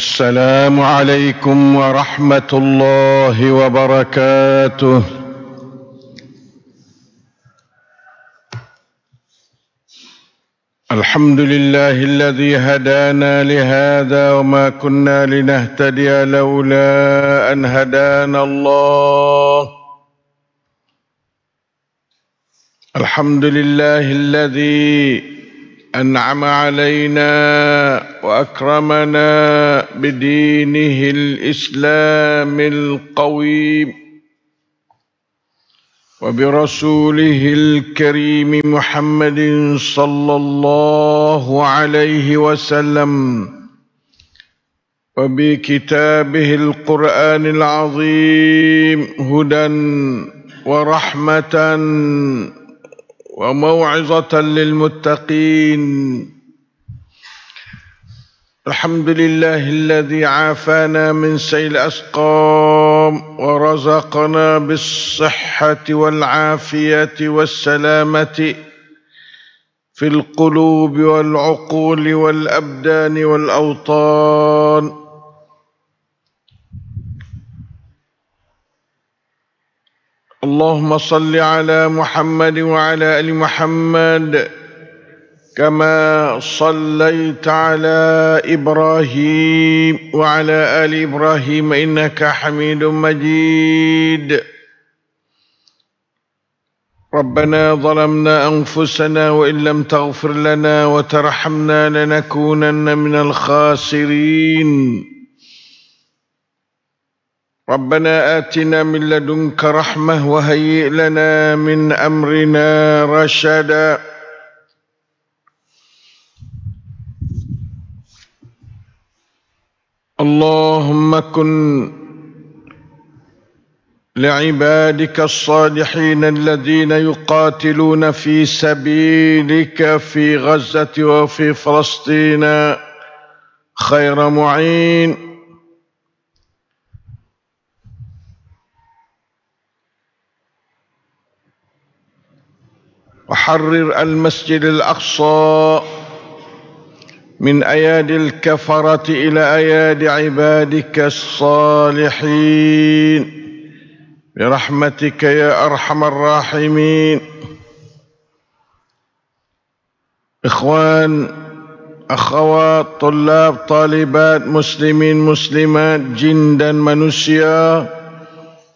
السلام عليكم ورحمه الله وبركاته الحمد لله الذي هدانا لهذا وما كنا لنهتدي لولا ان هدانا الله الحمد لله الذي انعم علينا واكرمنا بدينه الإسلام القويم وبرسوله الكريم محمد صلى الله عليه وسلم وبكتابه القرآن العظيم هدى ورحمة وموعظة للمتقين الحمد لله الذي عافانا من سيل الأسقام ورزقنا بالصحة والعافية والسلامة في القلوب والعقول والأبدان والأوطان اللهم صل على محمد وعلى آل محمد كما صليت على ابراهيم وعلى ال ابراهيم انك حميد مجيد ربنا ظلمنا انفسنا وان لم تغفر لنا وترحمنا لنكونن من الخاسرين ربنا اتنا من لدنك رحمه وهيئ لنا من امرنا رشدا اللهم كن لعبادك الصالحين الذين يقاتلون في سبيلك في غزة وفي فلسطين خير معين وحرر المسجد الأقصى من اياد الكفره الى اياد عبادك الصالحين برحمتك يا ارحم الراحمين اخوان اخوات طلاب طالبات مسلمين مسلمات جن dan manusia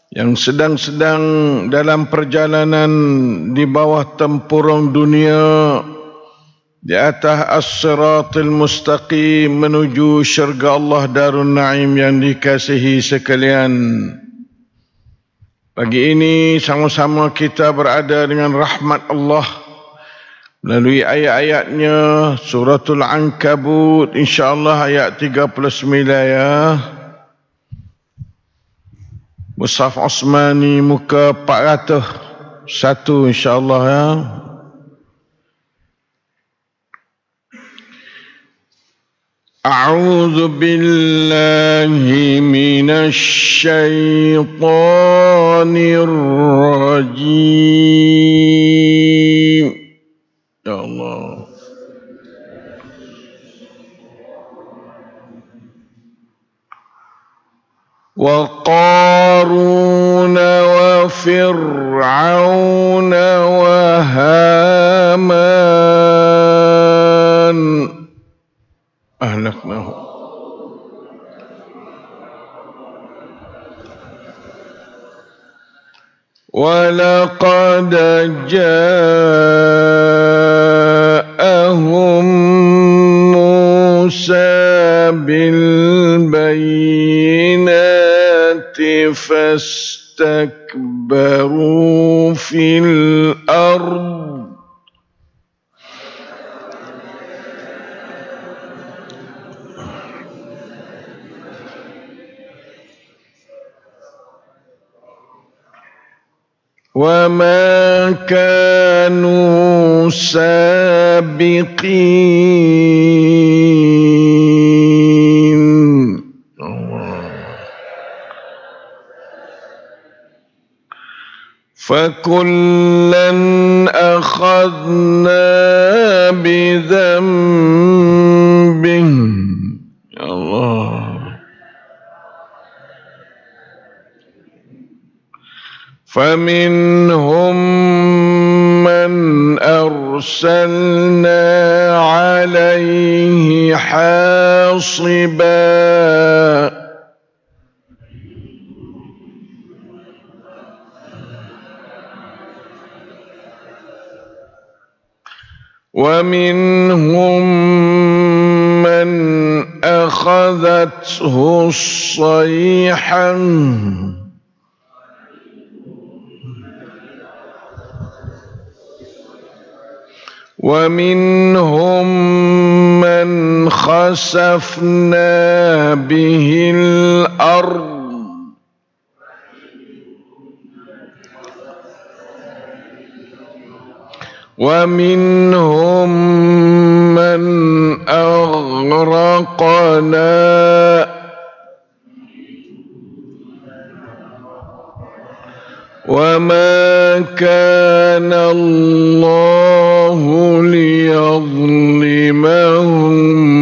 yang sedang-sedang dalam perjalanan di bawah tempurung dunia di atas as-siratil mustaqim menuju syurga Allah Darun Naim yang dikasihi sekalian. Pagi ini sama-sama kita berada dengan rahmat Allah melalui ayat-ayatnya suratul Ankabut insyaAllah ayat 39 ya. Musaf Osmani muka 401 insyaAllah ya. أعوذ بالله من الشيطان الرجيم يا الله وقارون وفرعون وهامان ما هو ولقد جاءهم موسى بالبينات فاستكبروا في الأرض وما كانوا سابقين فكل ومنهم من أخذته الصيحة ومنهم من خسفنا به الأرض ومنهم من أغرقنا وما كان الله ليظلمهم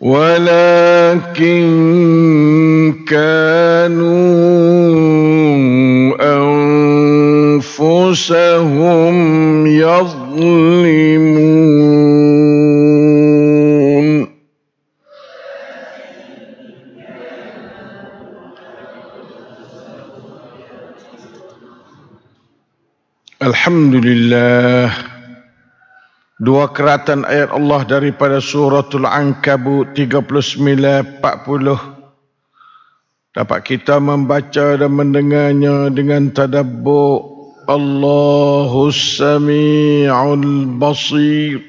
ولكن كانوا Alhamdulillah Dua keratan ayat Allah daripada suratul Ankabut 39-40 Dapat kita membaca dan mendengarnya dengan tadabbuk Allahus Sami'ul Basir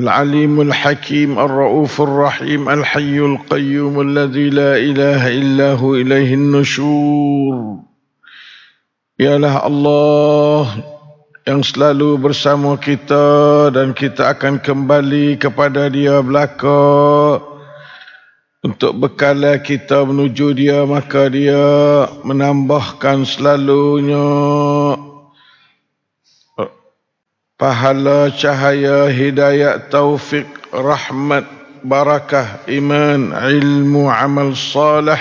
Al-Alimul Hakim Ar-Ra'ufur Rahim Al-Hayyul Qayyum Alladhi la ilaha illahu ilaihin nushur ialah Allah yang selalu bersama kita dan kita akan kembali kepada dia belaka untuk bekala kita menuju dia maka dia menambahkan selalunya pahala cahaya hidayah taufik rahmat barakah iman ilmu amal salih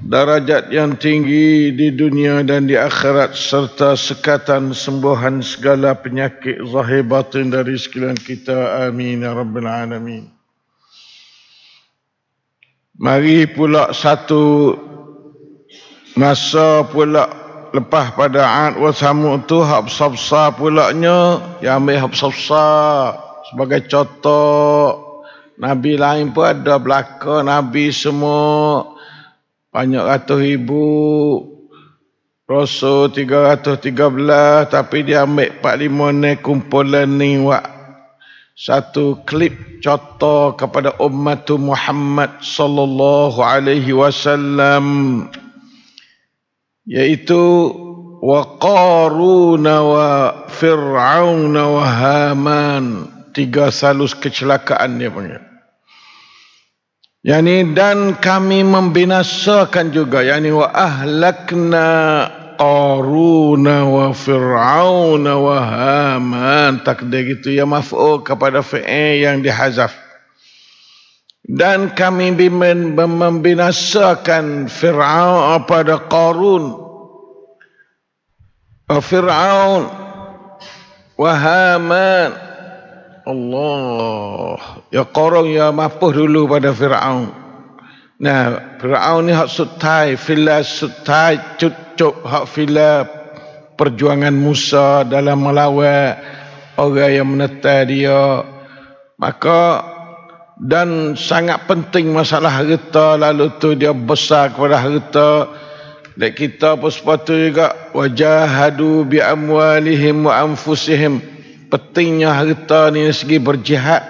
darajat yang tinggi di dunia dan di akhirat serta sekatan sembuhan segala penyakit zahir batin dari sekalian kita. Amin ya rabbal alamin. Mari pula satu masa pula lepas pada Aad wa Samud tu hab safsa pulaknya yang ambil hab safsa sebagai contoh Nabi lain pun ada belaka Nabi semua banyak ratus ribu rosul tiga ratus tiga belah tapi dia ambil pak lima kumpulan ni wak satu klip contoh kepada umat Muhammad sallallahu alaihi wasallam yaitu wa qarun wa fir'aun wa haman tiga salus kecelakaan dia panggil Yani dan kami membinasakan juga yani wa ahlakna Qarun wa Fir'aun wa Haman takde gitu ya maf'ul kepada fi'il yang dihazaf dan kami bimen membinasakan Fir'aun ah, pada Qarun ah, Fir'aun wa Haman Allah. Ya korong ya mapuh dulu pada Fir'aun. Nah, Fir'aun ni hak sutai, fila sutai, cucuk hak fila perjuangan Musa dalam melawat orang yang menetai dia. Maka dan sangat penting masalah harta lalu tu dia besar kepada harta dan kita pun sepatutnya juga wajahadu bi amwalihim wa anfusihim pentingnya harta ni segi berjahat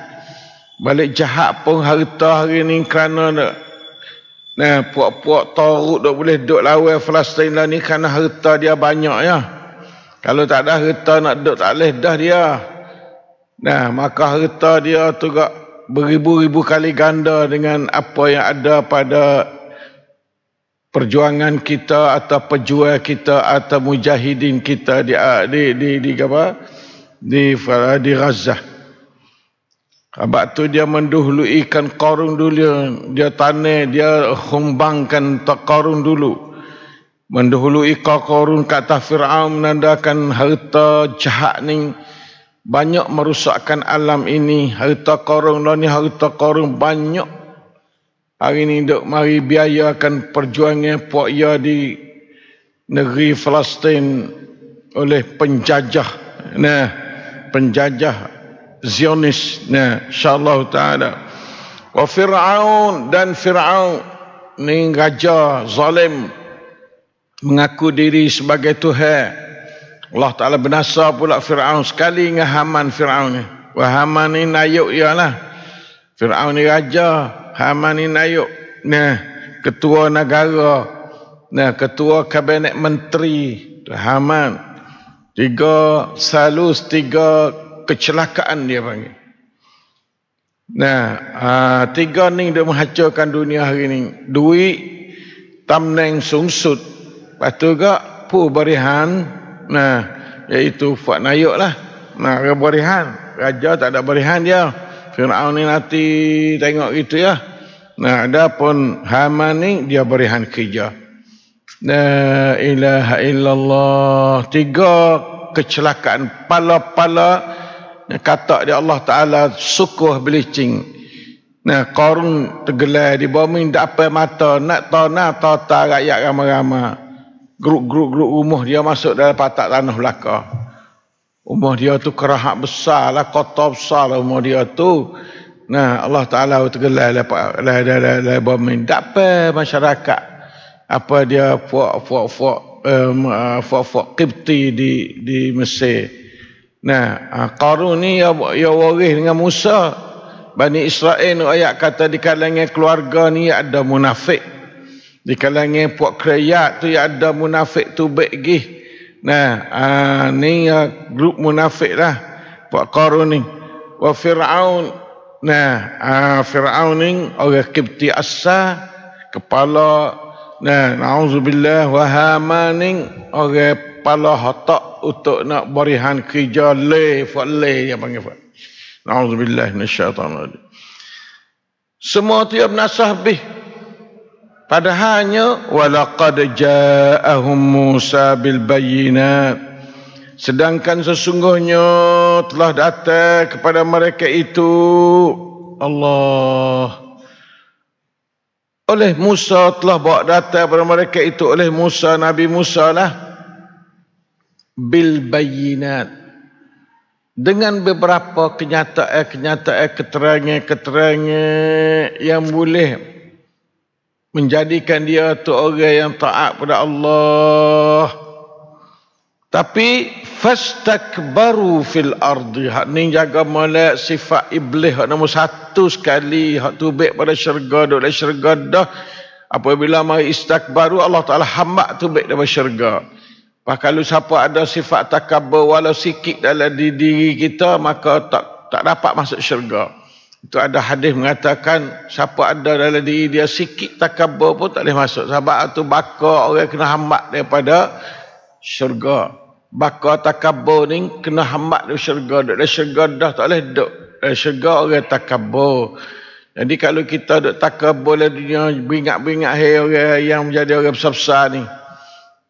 balik jahat pun harta hari ni kerana nak nah puak-puak taruk dok boleh dok lawan Palestin lah ni kerana harta dia banyak ya kalau tak ada harta nak dok tak leh dah dia nah maka harta dia tu gak beribu-ribu kali ganda dengan apa yang ada pada perjuangan kita atau pejuang kita atau mujahidin kita di di di, di apa? di di Gaza. Abak tu dia ikan korung dulu dia tane dia humbangkan tak korung dulu. ikan korung kata Fir'aun menandakan harta jahat ni banyak merusakkan alam ini. Harta korung lah ni harta korung banyak. Hari ni dok mari akan perjuangan puak ya di negeri Palestin oleh penjajah. Nah, penjajah Zionis, Zionisnya insyaallah taala wa fir'aun dan fir'aun ni raja zalim mengaku diri sebagai tuhan Allah taala binasa pula fir'aun sekali dengan Haman fir'aun ni wa Haman ni nayuk ialah fir'aun ni raja Haman ni nayuk nah ketua negara nah ketua kabinet menteri Haman Tiga salus, tiga kecelakaan dia panggil. Nah, aa, ah, tiga ni dia menghacaukan dunia hari ni. Duit, tamneng sungsut. Lepas tu juga, perberihan. Nah, iaitu Fuad Nayuk lah. Nah, keberihan. Raja tak ada berihan dia. Fir'aun ni nanti tengok gitu ya. Nah, ada pun Haman ni dia berihan kerja. Nah, ilaha illallah. Tiga kecelakaan pala-pala kata dia Allah Ta'ala sukuh belicing nah korun tergelar di bumi tak apa mata nak tahu nak tahu tak rakyat ramai-ramai geruk-geruk rumah dia masuk dalam patak tanah belakang Umur dia tu kerahak besar lah, kotor besar lah umur dia tu. Nah Allah Ta'ala tergelar lah, lah, lah, lah, lah, lah, lah, apa lah, lah, lah, lah, lah, lah, fok-fok um, kipti uh, di di Mesir. Nah, uh, Qarun ni ya, ya warih dengan Musa. Bani Israel ni ayat kata di kalangan keluarga ni ya ada munafik. Di kalangan puak kreyat tu ya ada munafik tu baik gih. Nah, uh, ni ya uh, grup munafik lah. Puak Qarun ni. Wa Fir'aun. Nah, uh, Fir'aun ni orang kipti asa. Kepala Nah, na'udzubillah wa hamaning ore pala hotak untuk nak berihan kerja le fale, ya bang fa. Na'udzubillah minasyaitan rajim. Semua tiap nasah bih Padahalnya walaqad ja'ahum Musa bil bayyinat sedangkan sesungguhnya telah datang kepada mereka itu Allah oleh Musa telah bawa data kepada mereka itu oleh Musa Nabi Musa lah bil bayyinat dengan beberapa kenyataan-kenyataan keterangan-keterangan yang boleh menjadikan dia tu orang yang taat kepada Allah. Tapi baru fil ardi. Hak ni jaga molek sifat iblis hak nombor satu sekali hak tu baik pada syurga dok dalam syurga dah. Apabila mai istakbaru Allah Taala hamba tu baik dalam syurga. Pak kalau siapa ada sifat takabur walau sikit dalam diri kita maka tak tak dapat masuk syurga. Itu ada hadis mengatakan siapa ada dalam diri dia sikit takabur pun tak boleh masuk. Sebab tu bakar orang kena hamba daripada syurga. Baka takabur ni kena hamat di syurga. Di syurga dah tak boleh duduk. Dari syurga orang takabur. Jadi kalau kita duduk takabur di dunia, beringat-beringat hey, orang yang menjadi orang besar-besar ni.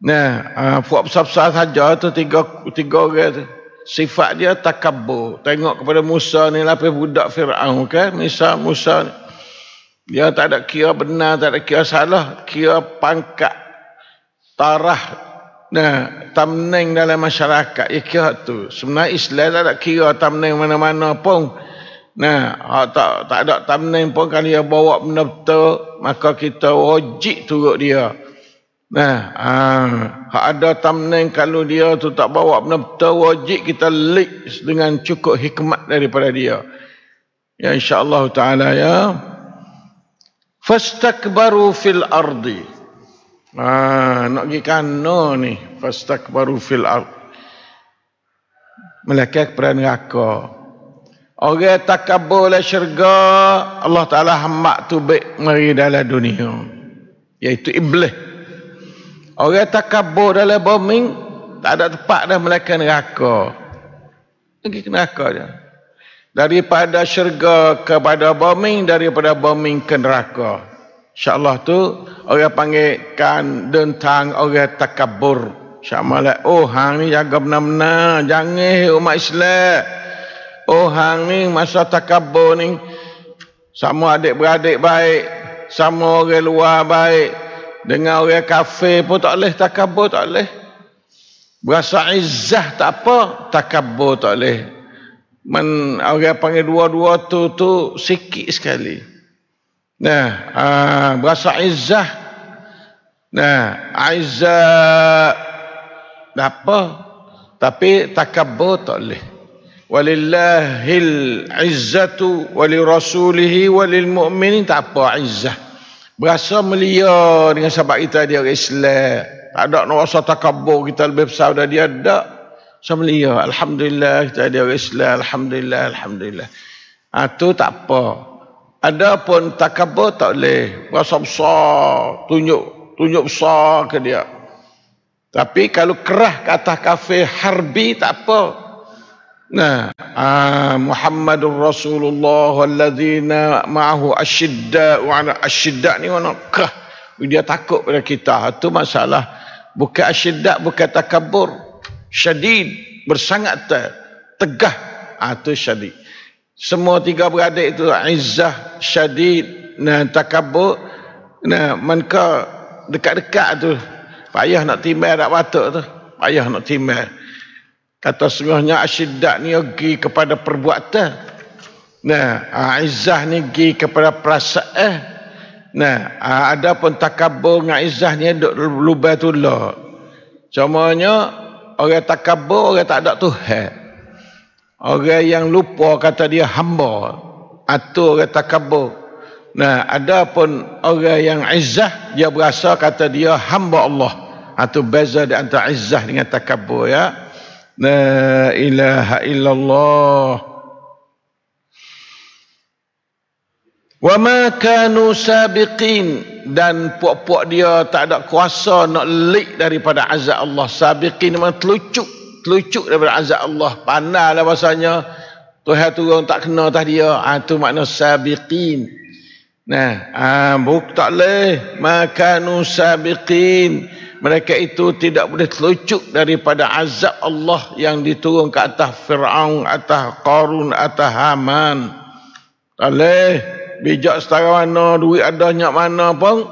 Nah, uh, ah, buat besar-besar saja tu tiga, tiga orang tu. Sifat dia takabur. Tengok kepada Musa ni lah, budak Fir'aun kan. Misal Musa ni. Dia tak ada kira benar, tak ada kira salah. Kira pangkat tarah Nah, tamneng dalam masyarakat ikhya tu. semua Islam tak ada kira tamneng mana-mana pun. Nah, tak tak ada tamneng pun kalau dia bawa benda betul, maka kita wajib turut dia. Nah, ha, ada tamneng kalau dia tu tak bawa benda betul, wajib kita lik dengan cukup hikmat daripada dia. Ya insya-Allah taala ya. Fastakbaru fil ardi. Ah, nak pergi kano ni. Fastak baru fil al. Melekat peran raka. Orang tak kabur syurga. Allah Ta'ala hamak tu baik mari dalam dunia. yaitu iblis. Orang tak kabur dalam bombing. Tak ada tempat dah melekat neraka. Lagi ke neraka je. Daripada syurga kepada bombing. Daripada bombing ke neraka. Neraka. InsyaAllah tu orang panggil kan tentang orang takabur. InsyaAllah, oh hang ni jaga benar-benar. Jangan umat Islam. Oh hang ni masa takabur ni. Sama adik-beradik baik. Sama orang luar baik. Dengan orang kafir pun tak boleh takabur tak boleh. Berasa izah tak apa, takabur tak boleh. Men, orang panggil dua-dua tu tu sikit sekali. Nah, uh, berasa izzah. Nah, izzah. Tak apa. Tapi takabur tak boleh. Walillahil izzatu walirasulihi walilmu'minin. Tak apa izzah. Berasa mulia dengan sahabat kita dia orang Islam. Tak ada nak rasa takabur kita lebih besar dari dia. Tak. Saya Alhamdulillah kita ada orang Islam. Alhamdulillah. Alhamdulillah. Itu ah, ha, tak apa. Ada pun takabur tak boleh. Rasa besar, tunjuk, tunjuk besar ke dia. Tapi kalau kerah ke atas kafir harbi tak apa. Nah, ah, Muhammadur Rasulullah alladzina ma'ahu asyidda'u ala asyidda' ni mana kerah. Dia takut pada kita. Itu masalah. Bukan asyidda' bukan takabur. Syadid bersangat tegah. Ah, itu syadid semua tiga beradik itu izzah syadid nah takabur nah manka dekat-dekat tu payah nak timbal dak patut tu payah nak timbal kata sebenarnya asyiddat ni pergi kepada perbuatan nah ah, izzah ni pergi kepada perasaan nah ah, ada pun takabur dengan izzah ni duk lubang tu lah cumanya orang takabur orang tak ada tuhan Orang yang lupa kata dia hamba atau orang takabur. Nah, ada pun orang yang izzah dia berasa kata dia hamba Allah. Atau ah, beza di antara izzah dengan takabur ya. La ilaha illallah. Wa ma kanu sabiqin dan puak-puak dia tak ada kuasa nak lik daripada azab Allah. Sabiqin memang telucuk telucuk daripada azab Allah. Pandahlah bahasanya. Tuhan turun tak kena atas dia. Ha, ah, itu makna sabiqin. Nah, ha, buk tak leh. Makanu sabiqin. Mereka itu tidak boleh telucuk daripada azab Allah yang diturun ke atas Fir'aun, atas Qarun, atas Haman. Tak leh. Bijak setara mana, duit ada nyak mana pun.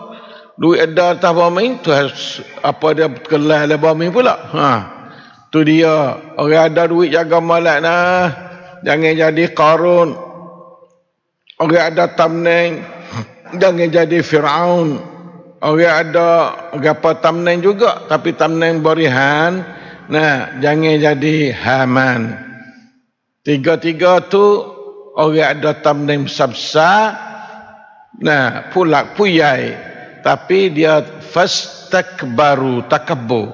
Duit ada atas bumi, tu has, apa dia kelah dalam bumi pula. Haa. Tu dia, orang ada duit jaga malak nah. Jangan jadi karun. Orang ada tamneng, jangan jadi Firaun. Orang ada gapa tamneng juga tapi tamneng berihan. Nah, jangan jadi Haman. Tiga-tiga tu orang ada tamneng sabsa. Nah, pulak puyai. Tapi dia fastakbaru, takabbur.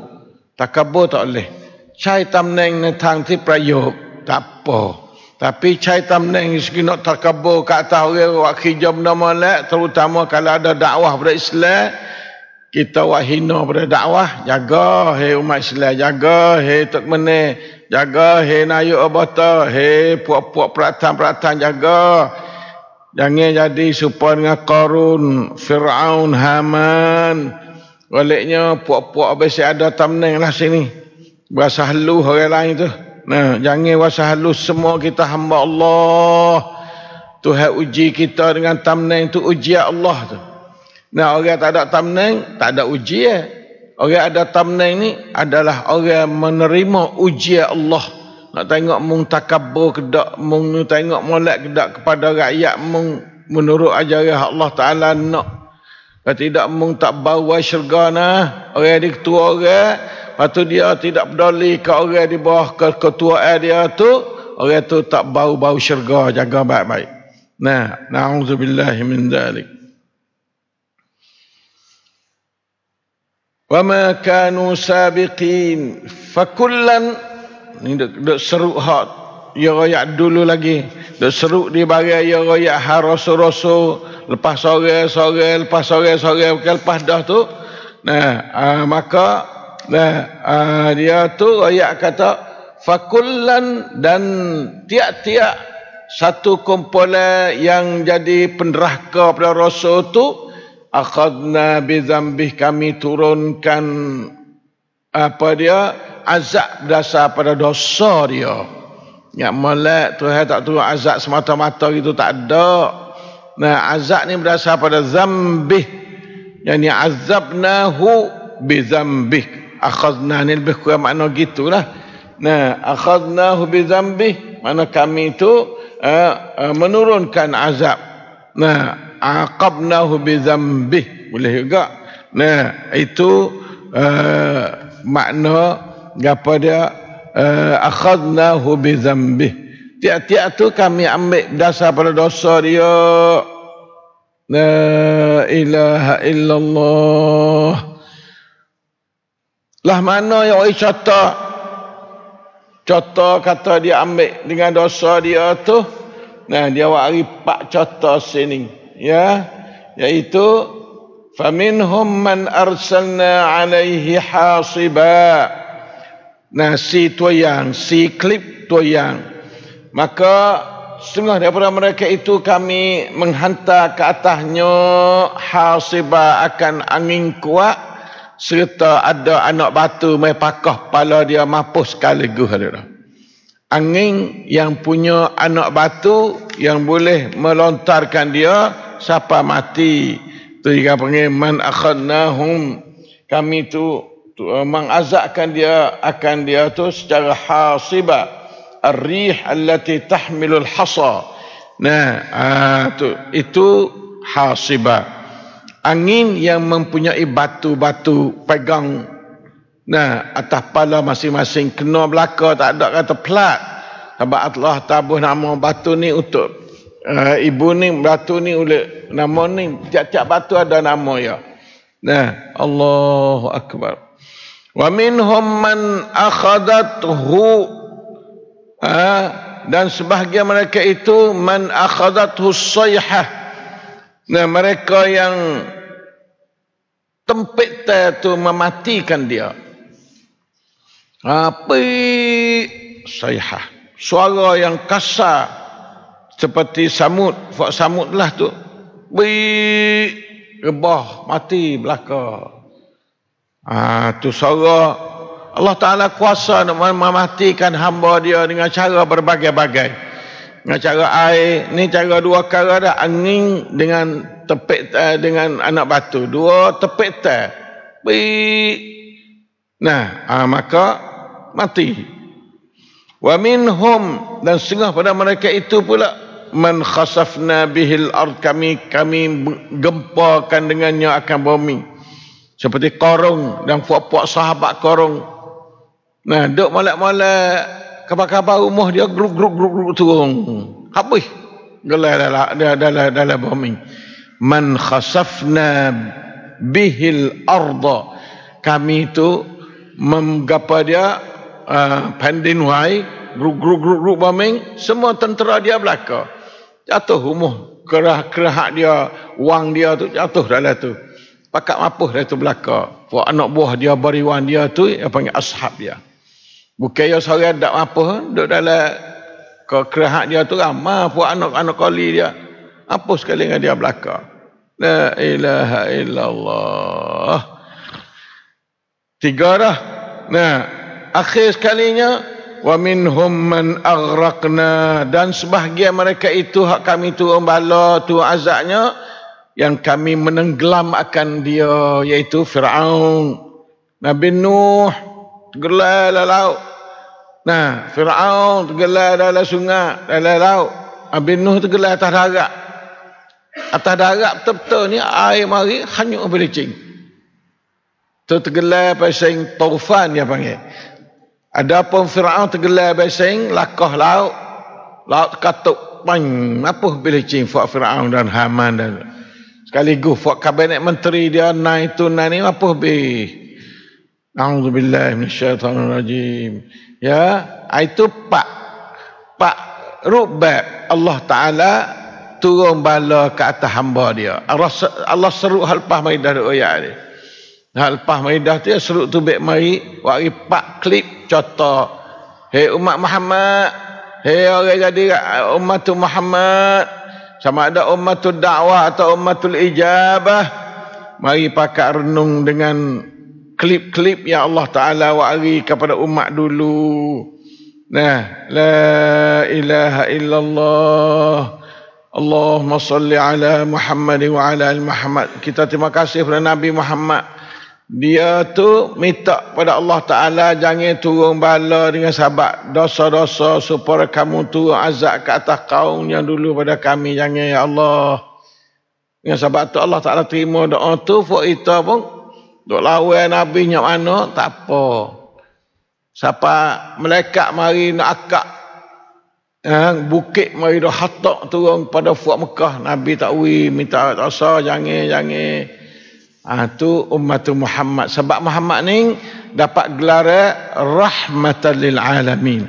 Takabbur tak boleh. Takabu. ใช้ตำแหน่งในทางที่ประโยชน์กับปอแต่ใช้ตำแหน่งสกินตักบกะตาเววะขีจอมนมาละทุตามกลาดะด่าวะบริสละกิตาวะฮินอบริด่าวะยากะเฮอุมาสละยากะเฮตุกมเนยากะเฮนายุอบตเฮปวกปวกประทานประทานยากะยังเงยดีสุปอนงะกอรุนฟิรอาอุนฮามันวะเลกเนปวกปวกเบสิอาดะตำแหน่งละสินี่ Berasa halu orang lain tu. Nah, jangan rasa halu semua kita hamba Allah. Tuhan uji kita dengan tamnen tu ujian Allah tu. Nah, orang tak ada tamnen, tak ada ujian. Eh. Orang ada tamnen ni adalah orang menerima ujian Allah. Nak tengok mung takabur ke dak, mung tengok molek ke dak kepada rakyat mung menurut ajaran Allah Taala nak. Kalau tidak mung tak bawa syurga nah, orang dia ketua orang Lepas dia tidak peduli ke orang di bawah ke ketuaan dia tu, orang tu tak bau-bau syurga jaga baik-baik. Nah, na'udzubillahi min dalik. Wa ma kanu sabiqin fakullan ni dok, dok seru hat ya royak dulu lagi dok seru di barang ya royak haros rosu, lepas sore sore lepas sore sore ke lepas dah tu nah uh, maka Nah, uh, dia tu ayat kata fakulan dan tiak-tiak satu kumpulan yang jadi penderhaka kepada rasul tu akad Nabi zambih kami turunkan apa dia azab berdasar pada dosa dia. Ya molek tu tak tu azab semata-mata gitu tak ada. Nah azab ni berdasar pada zambih. yang ni azabnahu bi zambih akhadna ni lebih kurang makna gitulah nah akhadna hu bi zambi makna kami itu uh, eh, uh, eh, menurunkan azab nah aqabna hu bi zambi boleh juga nah itu uh, makna apa dia uh, akhadna hu bi zambi tiap-tiap tu kami ambil dasar pada dosa dia nah ilaha illallah lah mana yang oi contoh? Contoh kata dia ambil dengan dosa dia tu. Nah, dia buat hari pak contoh sini. Ya. yaitu, faminhum man arsalna alaihi hasiba. Nah, si tu yang, si klip tu yang. Maka setengah daripada mereka itu kami menghantar ke atasnya hasiba akan angin kuat serta ada anak batu mai pakah pala dia mampus sekali guh dia. Angin yang punya anak batu yang boleh melontarkan dia siapa mati. Tu juga panggil man akhadnahum kami tu, tu eh, mengazakkan dia akan dia tu secara hasiba arrih allati tahmilul hasa. Nah, aa, ah, tu itu hasibah angin yang mempunyai batu-batu pegang nah atas pala masing-masing kena belaka tak ada kata plat, sebab Allah tabuh nama batu ni untuk uh, ibu ni batu ni oleh nama ni tiap-tiap batu ada nama ya nah Allahu akbar wa minhum man akhadathu ha? Ah, dan sebahagian mereka itu man akhadathu sayhah nah mereka yang tempik teh tu mematikan dia. Api sayha. Suara yang kasar seperti samut, fak samut lah tu. Bi rebah mati belaka. Ah ha, tu suara Allah Taala kuasa nak mematikan hamba dia dengan cara berbagai-bagai dengan cara air ni cara dua cara dah angin dengan tepik uh, dengan anak batu dua tepik Bi, nah uh, maka mati wa minhum dan setengah pada mereka itu pula man khasafna bihil ard kami kami gemparkan dengannya akan bumi seperti korong dan puak-puak sahabat korong nah duk malak-malak Kabar-kabar rumah dia gruk gruk gruk grup turun. Habis. Gelar dalam dalam dalam bumi. Man khasafna bihil arda. Kami itu menggapa dia uh, ah, pandin wai gruk grup grup grup bumi semua tentera dia belaka. Jatuh rumah kerah-kerah dia, wang dia tu jatuh dalam tu. Pakak mapuh dia tu belaka. Buat anak buah dia bariwan dia tu, yang panggil ashab dia. Bukan yang sehari ada apa. Duduk dalam kau kerahat dia tu ramah puak anak-anak kali dia. Apa sekali dengan dia belakang. La ilaha illallah. Tiga dah. Nah, akhir sekalinya wa minhum man aghraqna dan sebahagian mereka itu hak kami tu bala tu azabnya yang kami menenggelam akan dia yaitu Firaun Nabi Nuh tergelar dalam laut. Nah, Firaun tergelar dalam sungai, dalam laut. Nabi Nuh tergelar atas darat. Atas darat betul-betul ni air mari hanyut berlicing. Tu tergelar pasang taufan dia panggil. Adapun Firaun tergelar pasang lakah laut. Laut katuk pang apa bila cing Firaun dan Haman dan sekaligus fuak kabinet menteri dia naik tu naik ni apa be Alhamdulillah minasyaitan rajim. Ya, itu pak pak rubab Allah Taala turun bala ke atas hamba dia. Allah seru hal pah mai dah doya ni. Hal pah mai dah tu seru tu baik mai wari pak klip contoh. Hei umat Muhammad, hei orang jadi umat Muhammad. Sama ada umatul dakwah atau umatul ijabah. Mari pakar renung dengan klip-klip ya Allah Taala wari kepada umat dulu. Nah, la ilaha illallah. Allahumma salli ala Muhammad wa ala al Muhammad. Kita terima kasih kepada Nabi Muhammad. Dia tu minta pada Allah Taala jangan turun bala dengan sahabat dosa-dosa supaya kamu tu azab ke atas kaum yang dulu pada kami jangan ya Allah. Dengan sahabat tu Allah Taala terima doa tu fa pun Duk lawan Nabi nyok mana? Tak apa. Siapa melekat mari nak akak. Eh, bukit mari dah hatak turun pada Fuad Mekah. Nabi tak ui, minta rasa, jangan, jangan. Ah, ha, tu umat Muhammad. Sebab Muhammad ni dapat gelar rahmatan lil alamin.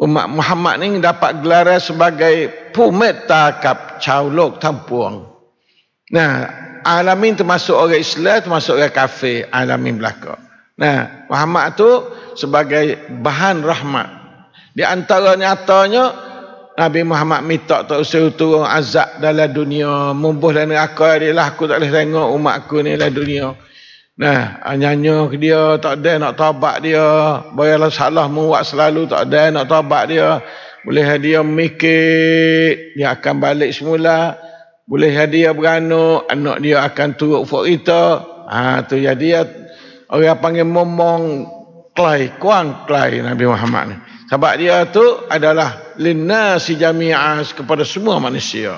Umat Muhammad ni dapat gelar sebagai pumet takap cawlok tampuang. Nah, alamin termasuk orang Islam termasuk orang kafir alamin belaka nah Muhammad tu sebagai bahan rahmat di antara nyatanya Nabi Muhammad minta tak usah turun azab dalam dunia mumpuh dan neraka adalah aku tak boleh tengok umat aku ni dalam dunia nah nyanyo dia tak ada nak tobat dia bayarlah salah muat selalu tak ada nak tobat dia boleh dia mikir dia akan balik semula boleh hadiah beranak anak dia akan turut fakita ha tu jadi orang panggil momong klai kuang klai Nabi Muhammad ni sebab dia tu adalah si jami'as kepada semua manusia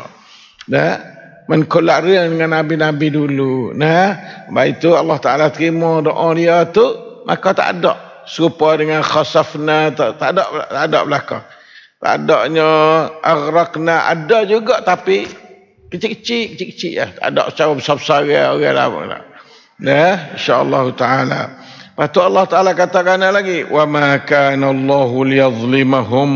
Nah, man dengan nabi-nabi dulu nah baik itu Allah taala terima doa dia tu maka tak ada serupa dengan khasafna tak, tak ada tak ada belaka tak adanya agrakna ada juga tapi Kecil-kecil, kecil-kecil ya, ya, lah. Tak ada secara besar-besar orang lah. Ya, insyaAllah ta'ala. Lepas Allah ta'ala katakan lagi. Wa ma kana Allahu liyazlimahum.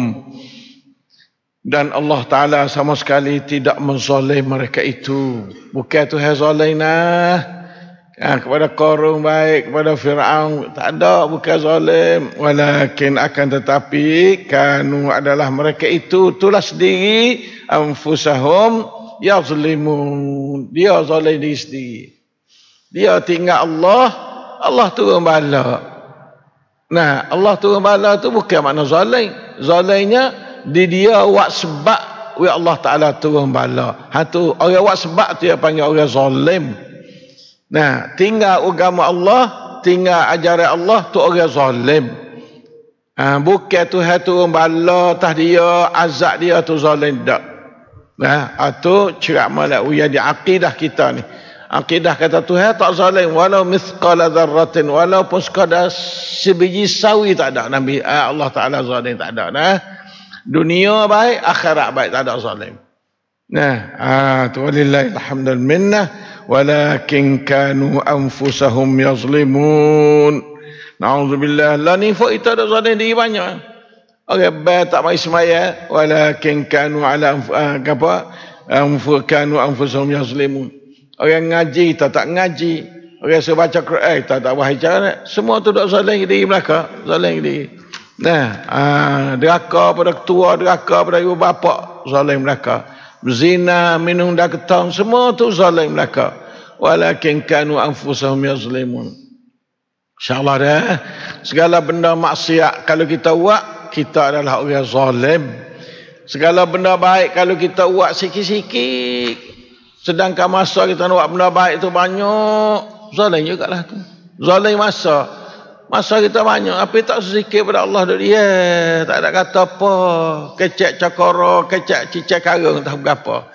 Dan Allah ta'ala sama sekali tidak menzalim mereka itu. Bukan tu hai zalimah. Ya, kepada korun baik, kepada Fir'aun. Tak ada, bukan zalim. Walakin akan tetapi, kanu adalah mereka itu. Itulah sendiri. amfusahum ya zalimun dia zalim diri sendiri dia tinggal Allah Allah turun bala nah Allah turun bala tu bukan makna zalim zalimnya di dia buat sebab Ya Allah Ta'ala turun bala. Ha orang buat sebab tu dia panggil orang zalim. Nah, tinggal agama Allah, tinggal ajaran Allah tu orang zalim. Ha, bukan tu hai bala, tah dia, azab dia tu zalim. Tak. Nah ha, atau ceramah la uya di akidah kita ni. Akidah kata Tuhan tak zalim walau misqala dzarratin walaupun sekadar sebiji sawi tak ada Nabi eh, Allah Taala zalim tak ada nah. Dunia baik, akhirat baik tak ada zalim. Nah, ha, tu walillahi alhamdulillah minna walakin kanu anfusahum yazlimun. Nauzubillah, la ni fo itu ada zalim di banyak orang bayar tak mai semaya walakin kanu ala ah, apa anfu kanu ya yazlimun orang ngaji tak tak ngaji orang suruh baca Quran eh, tak tak wahai cara eh. semua tu duk zalim diri belaka zalim diri nah ah deraka pada ketua deraka pada ibu bapa zalim belaka zina minum dak tong semua tu zalim belaka walakin kanu anfusahum yazlimun insyaallah dah eh. segala benda maksiat kalau kita buat kita adalah orang zalim. Segala benda baik kalau kita buat sikit-sikit. Sedangkan masa kita nak buat benda baik itu banyak. Zalim juga lah tu. Zalim masa. Masa kita banyak. Tapi tak sikit pada Allah tu. Ya, tak ada kata apa. Kecek cakara, kecek cicak karung, tak apa.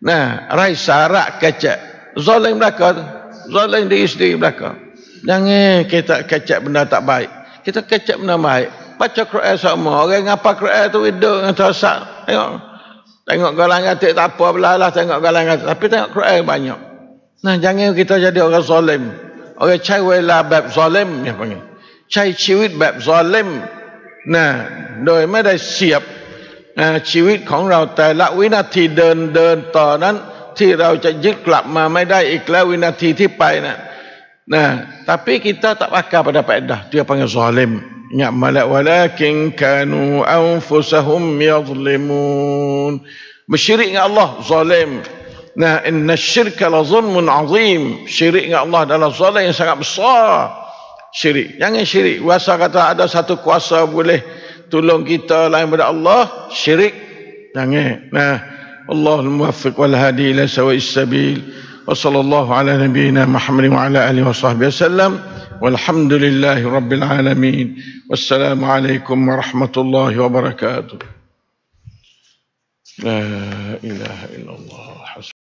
Nah, raisa rak kecek. Zalim belakang, tu. Zalim di sendiri belakang. Jangan kita kecek benda tak baik. Kita kecek benda baik baca Quran sama. Orang ngapa Quran tu hidup dengan tersak. Tengok. Tengok galang tak apa belalah tengok galang katik. Tapi tengok Quran banyak. Nah, jangan kita jadi orang zalim. Orang cai wala bab zalim dia panggil. Cai ciwit bab zalim. Nah, doi mai dah siap. Nah, ciwit kong rau tai lak winati deun deun ta nan ที่เราจะยึดกลับมาไม่ได้อีกแล้ววินาทีที่ไปนะ่ะ Nah, tapi kita tak pakai pada faedah. Dia panggil zalim. Ya malak walakin kanu anfusahum yazlimun. Mesyirik dengan Allah zalim. Nah, inna syirka la zulmun azim. Syirik dengan Allah adalah zalim yang sangat besar. Syirik. Jangan syirik. Wasa kata ada satu kuasa boleh tolong kita lain daripada Allah. Syirik. Jangan. Nah, Allahul muwaffiq wal hadi ila sawa'is sabil. وصلى الله على نبينا محمد وعلى آله وصحبه وسلم والحمد لله رب العالمين والسلام عليكم ورحمة الله وبركاته لا إله إلا الله